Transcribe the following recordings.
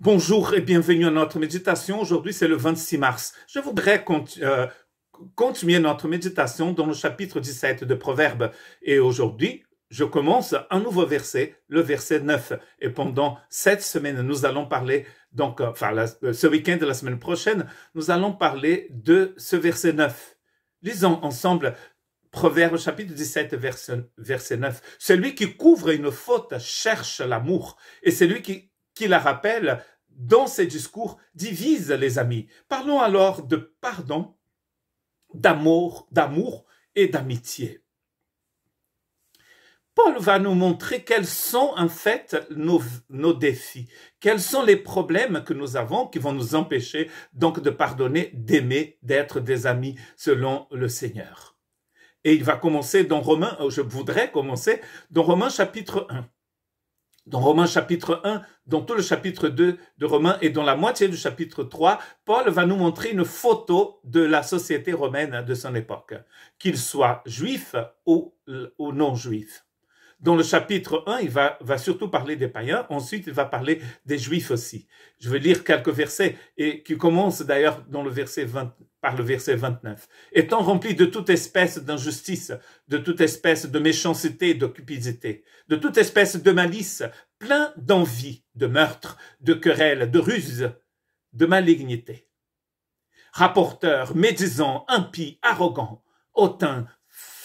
Bonjour et bienvenue à notre méditation. Aujourd'hui, c'est le 26 mars. Je voudrais euh, continuer notre méditation dans le chapitre 17 de Proverbes. Et aujourd'hui, je commence un nouveau verset, le verset 9. Et pendant cette semaine, nous allons parler, donc, euh, enfin, euh, ce week-end de la semaine prochaine, nous allons parler de ce verset 9. Lisons ensemble Proverbes chapitre 17, verset 9. Celui qui couvre une faute cherche l'amour, et celui qui qui la rappelle dans ses discours, divise les amis. Parlons alors de pardon, d'amour, d'amour et d'amitié. Paul va nous montrer quels sont en fait nos, défis, quels sont les problèmes que nous avons qui vont nous empêcher donc de pardonner, d'aimer, d'être des amis selon le Seigneur. Et il va commencer dans Romains, je voudrais commencer dans Romains chapitre 1 dans Romains chapitre 1, dans tout le chapitre 2 de Romains et dans la moitié du chapitre 3, Paul va nous montrer une photo de la société romaine de son époque, qu'il soit juif ou, non juif dans le chapitre 1, il va, surtout parler des païens, ensuite il va parler des juifs aussi. Je vais lire quelques versets et qui commencent d'ailleurs dans le verset 20, par le verset 29. Étant rempli de toute espèce d'injustice, de toute espèce de méchanceté, de cupidité, de toute espèce de malice, plein d'envie, de meurtre, de querelle, de ruse, de malignité. Rapporteur, médisant, impie, arrogant, hautain,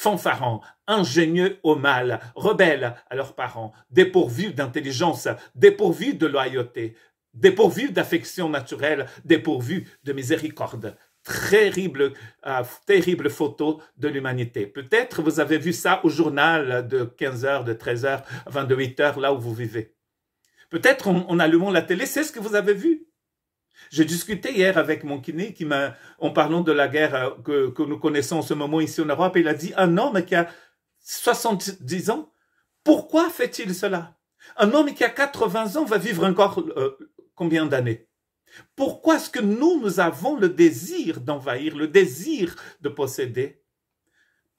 Fanfaron, ingénieux au mal, rebelles à leurs parents, dépourvus d'intelligence, dépourvus de loyauté, dépourvus d'affection naturelle, dépourvus de miséricorde. Terrible, euh, terrible photo de l'humanité. Peut-être vous avez vu ça au journal de 15h, de 13h, 28h, là où vous vivez. Peut-être en allumant la télé, c'est ce que vous avez vu. J'ai discuté hier avec mon kiné qui m'a, en parlant de la guerre euh, que, nous connaissons en ce moment ici en Europe, il a dit un homme qui a 70 ans, pourquoi fait-il cela Un homme qui a 80 ans va vivre encore euh, combien d'années Pourquoi est-ce que nous, nous avons le désir d'envahir, le désir de posséder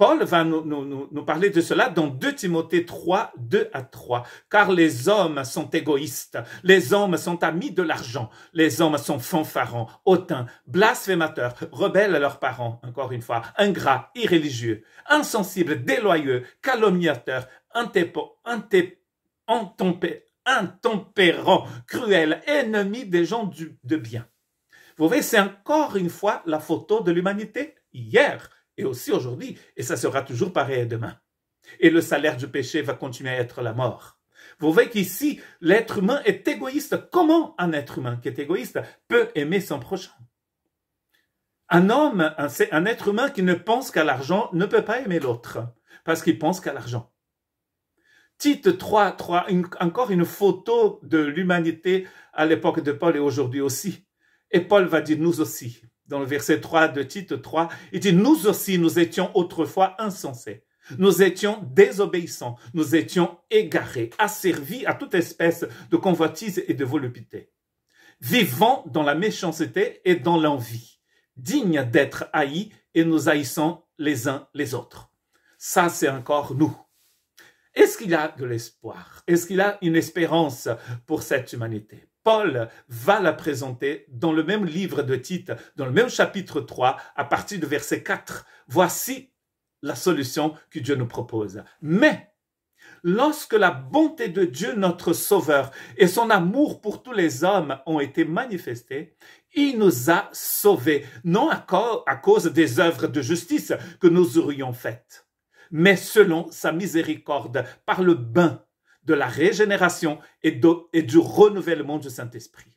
Paul va nous, parler de cela dans 2 Timothée 3, 2 à 3. Car les hommes sont égoïstes, les hommes sont amis de l'argent, les hommes sont fanfarons, hautains, blasphémateurs, rebelles à leurs parents, encore une fois, ingrats, irréligieux, insensibles, déloyeux, calomniateurs, intempérants, cruels, ennemis des gens du, de bien. Vous voyez, c'est encore une fois la photo de l'humanité hier et aussi aujourd'hui, et ça sera toujours pareil demain. Et le salaire du péché va continuer à être la mort. Vous voyez qu'ici, l'être humain est égoïste. Comment un être humain qui est égoïste peut aimer son prochain Un homme, un, être humain qui ne pense qu'à l'argent ne peut pas aimer l'autre parce qu'il pense qu'à l'argent. Tite 3, 3 encore une photo de l'humanité à l'époque de Paul et aujourd'hui aussi. Et Paul va dire nous aussi dans le verset 3 de Tite 3, il dit, nous aussi, nous étions autrefois insensés. Nous étions désobéissants, nous étions égarés, asservis à toute espèce de convoitise et de volupté, vivant dans la méchanceté et dans l'envie, dignes d'être haïs et nous haïssons les uns les autres. Ça, c'est encore nous. Est-ce qu'il y a de l'espoir Est-ce qu'il y a une espérance pour cette humanité Paul va la présenter dans le même livre de Tite, dans le même chapitre 3, à partir du verset 4. Voici la solution que Dieu nous propose. Mais lorsque la bonté de Dieu notre Sauveur et son amour pour tous les hommes ont été manifestés, il nous a sauvés, non à cause des œuvres de justice que nous aurions faites, mais selon sa miséricorde, par le bain de la régénération et, et du renouvellement du Saint-Esprit.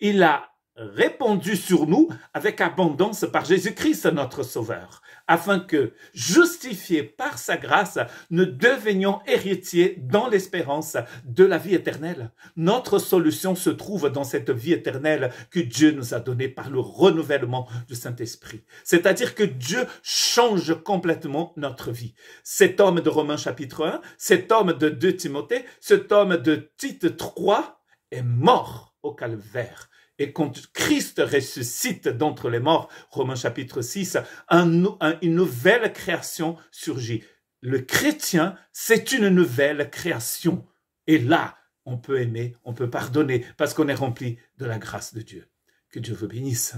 Il a répandu sur nous avec abondance par Jésus-Christ notre Sauveur, afin que, justifiés par sa grâce, nous devenions héritiers dans l'espérance de la vie éternelle. Notre solution se trouve dans cette vie éternelle que Dieu nous a donnée par le renouvellement du Saint-Esprit. C'est-à-dire que Dieu change complètement notre vie. Cet homme de Romains chapitre 1, cet homme de 2 Timothée, cet homme de Tite 3 est mort au calvaire et quand Christ ressuscite d'entre les morts, Romains chapitre 6, une nouvelle création surgit. Le chrétien, c'est une nouvelle création. Et là, on peut aimer, on peut pardonner, parce qu'on est rempli de la grâce de Dieu. Que Dieu vous bénisse.